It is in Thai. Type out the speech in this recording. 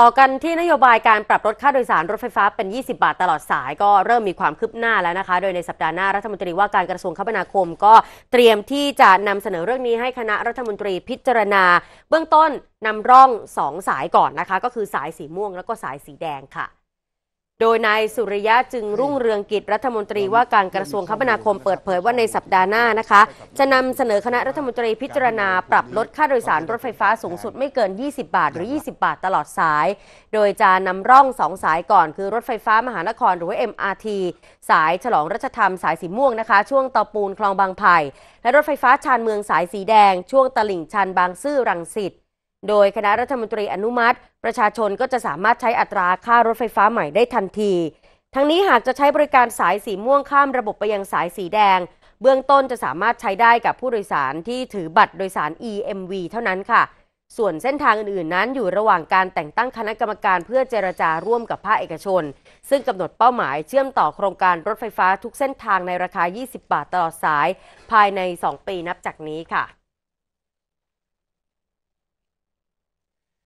ต่อกันที่นโยบายการปรับลดค่าโดยสารรถไฟฟ้าเป็น 20 บาทตลอดสายก็เริ่มมีความคืบหน้าแล้วนะคะ โดยในสัปดาห์หน้ารัฐมนตรีว่าการกระทรวงคมนาคมก็เตรียมที่จะนำเสนอเรื่องนี้ให้คณะรัฐมนตรีพิจารณา เบื้องต้นนำร่อง 2 สายก่อนนะคะก็คือสายสีม่วงแล้วก็สายสีแดงค่ะโดยนายสุริยะจึงรุ่งเรืองกิจรัฐมนตรีว่าการกระทรวงคมนาคมเปิดเผยว่าในสัปดาห์หน้านะคะ จะนำเสนอคณะรัฐมนตรีพิจารณาปรับลดค่าโดยสารรถไฟฟ้าสูงสุดไม่เกิน 20 บาทหรือ 20 บาทตลอดสาย โดยจะนำร่องสองสายก่อนคือรถไฟฟ้ามหานครหรือ MRT สายฉลองรัชธรรมสายสีม่วงนะคะช่วงตอปูนคลองบางไผ่และรถไฟฟ้าชานเมืองสายสีแดง ช่วงตลิ่งชันบางซื่อรังสิตโดยคณะรัฐมนตรีอนุมัติ ประชาชนก็จะสามารถใช้อัตราค่ารถไฟฟ้าใหม่ได้ทันที ทั้งนี้หากจะใช้บริการสายสีม่วงข้ามระบบไปยังสายสีแดง เบื้องต้นจะสามารถใช้ได้กับผู้โดยสารที่ถือบัตรโดยสาร EMV เท่านั้นค่ะ ส่วนเส้นทางอื่นๆนั้น อยู่ระหว่างการแต่งตั้งคณะกรรมการเพื่อเจรจาร่วมกับภาคเอกชน ซึ่งกำหนดเป้าหมายเชื่อมต่อโครงการรถไฟฟ้าทุกเส้นทางในราคา 20 บาทตลอดสาย ภายใน 2 ปีนับจากนี้ค่ะ